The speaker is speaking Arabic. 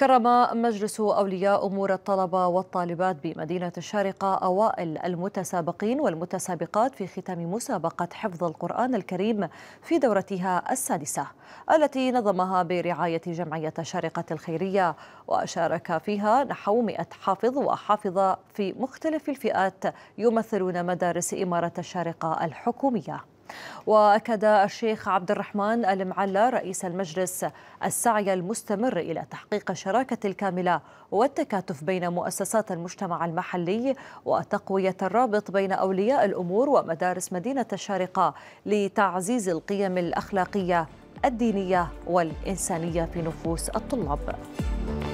كرم مجلس أولياء أمور الطلبة والطالبات بمدينة الشارقة أوائل المتسابقين والمتسابقات في ختام مسابقة حفظ القرآن الكريم في دورتها السادسة التي نظمها برعاية جمعية الشارقة الخيرية وشارك فيها نحو 100 حافظ وحافظة في مختلف الفئات يمثلون مدارس إمارة الشارقة الحكومية وأكد الشيخ عبد الرحمن المعلى رئيس المجلس السعي المستمر إلى تحقيق الشراكة الكاملة والتكاتف بين مؤسسات المجتمع المحلي وتقوية الرابط بين أولياء الأمور ومدارس مدينة الشارقة لتعزيز القيم الأخلاقية الدينية والإنسانية في نفوس الطلاب